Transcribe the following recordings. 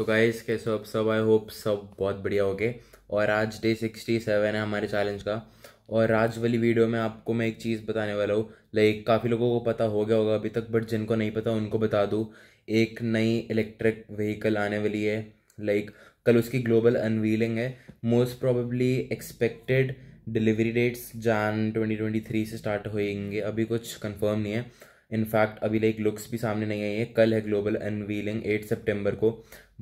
तो गाइस कैसे आप सब आई होप सब बहुत बढ़िया हो गए और आज डे सिक्सटी सेवन है हमारे चैलेंज का और आज वाली वीडियो में आपको मैं एक चीज़ बताने वाला हूँ लाइक काफ़ी लोगों को पता हो गया होगा अभी तक बट जिनको नहीं पता उनको बता दूँ एक नई इलेक्ट्रिक व्हीकल आने वाली है लाइक कल उसकी ग्लोबल अनवीलिंग है most probably expected delivery dates Jan 2023 से स्टार्ट होएंगे अभी कुछ कंफर्म नहीं है इनफैक्ट अभी लाइक लुक्स भी सामने नहीं आई है कल है ग्लोबल अनवीलिंग एट सेप्टेम्बर को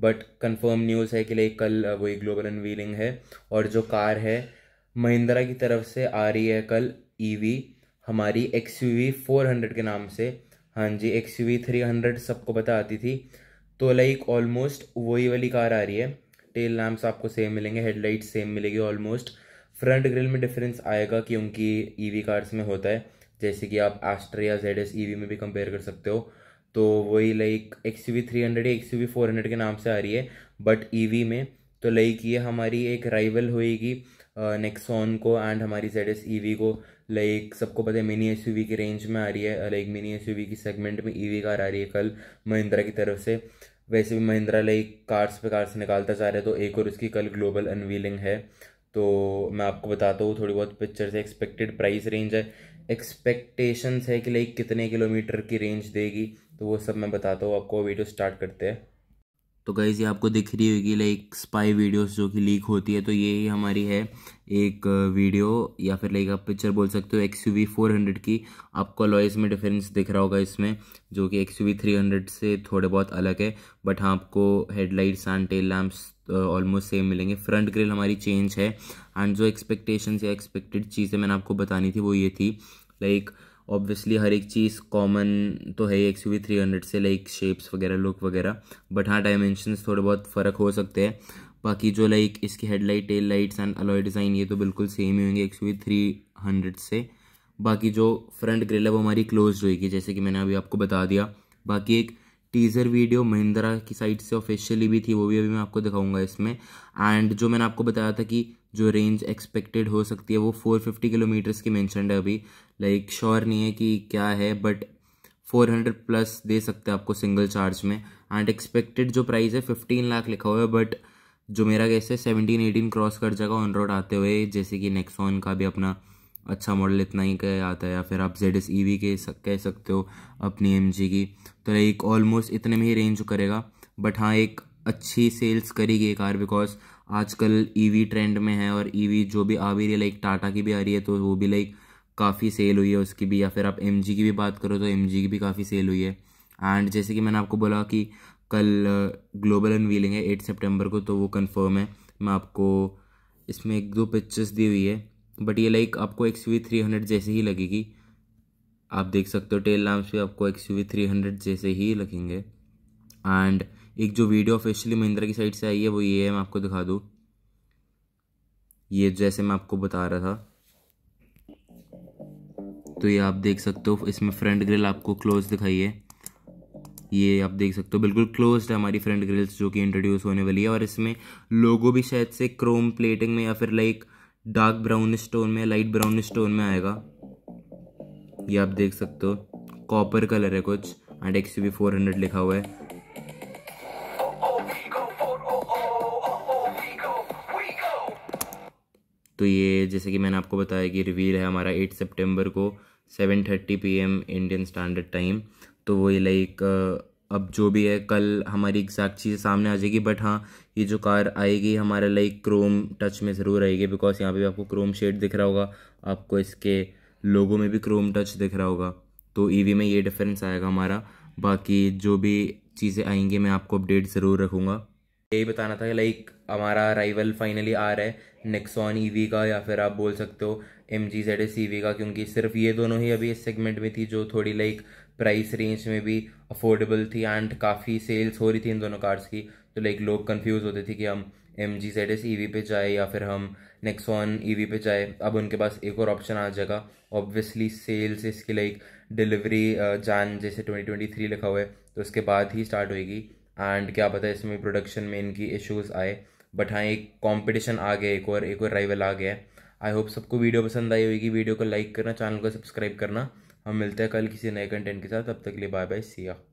बट कन्फर्म न्यूज़ है कि लाइक कल वही ग्लोबल अनवीलिंग है और जो कार है महिंद्रा की तरफ से आ रही है कल ईवी e हमारी X U V four hundred के नाम से हाँ जी X U V three hundred सबको पता आती थी तो लाइक ऑलमोस्ट वही वाली कार आ रही है टेल लैम्प्स आपको सेम मिलेंगे हेडलाइट सेम मिलेगी ऑलमोस्ट फ्रंट ग्रिल में डिफरेंस आएगा क्योंकि ईवी कार्स में होता है जैसे कि आप आस्ट्रा या जेड एस ई में भी कंपेयर कर सकते हो तो वही like X V three hundred X V four hundred के नाम से आ रही है बट ई e में तो लाइक ये हमारी एक राइवल होएगी नेक्सॉन को एंड हमारी जेड एस ई को लाइक सबको पता है मिनी एस की रेंज में आ रही है लाइक मिनी एस की सेगमेंट में ई e कार आ रही है कल महिंद्रा की तरफ से वैसे भी महिंद्रा लाइक कार्स पे कार्स निकालता जा रहा है तो एक और उसकी कल ग्लोबल अनवीलिंग है तो मैं आपको बताता हूँ थोड़ी बहुत पिक्चर से एक्सपेक्टेड प्राइस रेंज है एक्सपेक्टेशंस है कि लाइक कितने किलोमीटर की रेंज देगी तो वो सब मैं बताता हूँ आपको वीडियो स्टार्ट करते हैं तो गाइज़ ये आपको दिख रही होगी लाइक स्पाई वीडियोस जो कि लीक होती है तो ही हमारी है एक वीडियो या फिर लाइक आप पिक्चर बोल सकते हो एक्स यू फोर हंड्रेड की आपको लॉइस में डिफरेंस दिख रहा होगा इसमें जो कि एक्स यू थ्री हंड्रेड से थोड़े बहुत अलग है बट हाँ आपको headlights and tail lamps almost same मिलेंगे फ्रंट ग्रिल हमारी चेंज है एंड जो एक्सपेक्टेशन या एक्सपेक्टेड चीज़ें मैंने आपको बतानी थी वो ये थी लाइक like, ऑब्वियसली हर एक चीज़ कॉमन तो है एक यू वी थ्री हंड्रेड से लाइक शेप्स वगैरह लुक वगैरह बट हाँ डायमेंशंस थोड़े बहुत फ़र्क हो सकते हैं बाकी जो लाइक इसकी headlight tail lights and alloy design ये तो बिल्कुल सेम ही होंगे एक सी वी थ्री हंड्रेड से बाकी जो फ्रंट ग्रिल है वो हमारी क्लोज होगी जैसे कि मैंने अभी आपको बता दिया बाकी एक टीज़र वीडियो महिंद्रा की साइड से ऑफिशियली भी थी वो भी अभी मैं आपको दिखाऊंगा इसमें एंड जो मैंने आपको बताया था कि जो रेंज एक्सपेक्टेड हो सकती है वो 450 किलोमीटर्स की मैंशन है अभी लाइक like, श्योर नहीं है कि क्या है बट 400 प्लस दे सकते हैं आपको सिंगल चार्ज में एंड एक्सपेक्टेड जो प्राइस है 15 लाख लिखा हुआ है बट जो मेरा गैस है एटीन क्रॉस कर जाएगा ऑन रोड आते हुए जैसे कि नेक्सॉन का भी अपना अच्छा मॉडल इतना ही कह आता है या फिर आप जेड एस ई वी के कह सकते हो अपनी एम जी की तो एक ऑलमोस्ट इतने में ही रेंज करेगा बट हाँ एक अच्छी सेल्स करेगी कार बिकॉज आजकल ईवी e ट्रेंड में है और ईवी e जो भी आ भी रही है लाइक टाटा की भी आ रही है तो वो भी लाइक काफ़ी सेल हुई है उसकी भी या फिर आप एम की भी बात करो तो एम की भी काफ़ी सेल हुई है एंड जैसे कि मैंने आपको बोला कि कल ग्लोबल uh, अनवीलिंग है एट सेप्टेम्बर को तो वो कन्फर्म है मैं आपको इसमें एक दो पिक्चर्स दी हुई है बट ये लाइक आपको एक्स वी थ्री हंड्रेड जैसे ही लगेगी आप देख सकते हो टेल लैम्प्स भी आपको एक्स वी थ्री हंड्रेड जैसे ही लगेंगे एंड एक जो वीडियो ऑफिशियली महिंद्रा की साइड से आई है वो ये है मैं आपको दिखा दूँ ये जैसे मैं आपको बता रहा था तो ये आप देख सकते हो इसमें फ्रंट ग्रिल आपको क्लोज दिखाई है ये आप देख सकते हो बिल्कुल क्लोज है हमारी फ्रंट ग्रिल्स जो कि इंट्रोड्यूस होने वाली है और इसमें लोगो भी शायद से क्रोम प्लेटिंग में या फिर लाइक डार्क ब्राउन स्टोन में लाइट ब्राउन स्टोन में आएगा ये आप देख सकते हो कॉपर कलर है कुछ and X U four hundred लिखा हुआ है तो ये जैसे कि मैंने आपको बताया कि रिवील है हमारा 8 सितंबर को 7:30 पीएम इंडियन स्टैंडर्ड टाइम तो वही लाइक अब जो भी है कल हमारी एग्जैक्ट चीज़ें सामने आ जाएगी बट हाँ ये जो कार आएगी हमारा लाइक क्रोम टच में ज़रूर आएगी बिकॉज यहाँ पे भी आपको क्रोम शेड दिख रहा होगा आपको इसके लोगों में भी क्रोम टच दिख रहा होगा तो ईवी e में ये डिफरेंस आएगा हमारा बाकी जो भी चीज़ें आएंगी मैं आपको अपडेट ज़रूर रखूँगा यही बताना था लाइक हमारा राइवल फाइनली आ रहा है नेक्सॉन ईवी e का या फिर आप बोल सकते हो M G Z S EV का क्योंकि सिर्फ ये दोनों ही अभी इस सेगमेंट में थी जो थोड़ी लाइक प्राइस रेंज में भी अफोर्डेबल थी एंड काफ़ी सेल्स हो रही थी इन दोनों कार्स की तो लाइक लोग कन्फ्यूज़ होते थे कि हम M G Z S E V पे जाए या फिर हम नेक्सॉन ई वी पे जाए अब उनके पास एक और ऑप्शन आ जाएगा ऑब्वियसली सेल्स इसकी लाइक डिलीवरी जान जैसे ट्वेंटी ट्वेंटी थ्री लिखा हुआ है तो उसके बाद ही स्टार्ट होएगी एंड क्या पता इसमें प्रोडक्शन में इनकी इश्यूज आए बट हाँ एक कंपटीशन आ गया एक और एक और राइवल आ गया है आई होप सबको वीडियो पसंद आई होगी वीडियो को लाइक करना चैनल को सब्सक्राइब करना हम मिलते हैं कल किसी नए कंटेंट के साथ तब तक के लिए बाय बाय सिया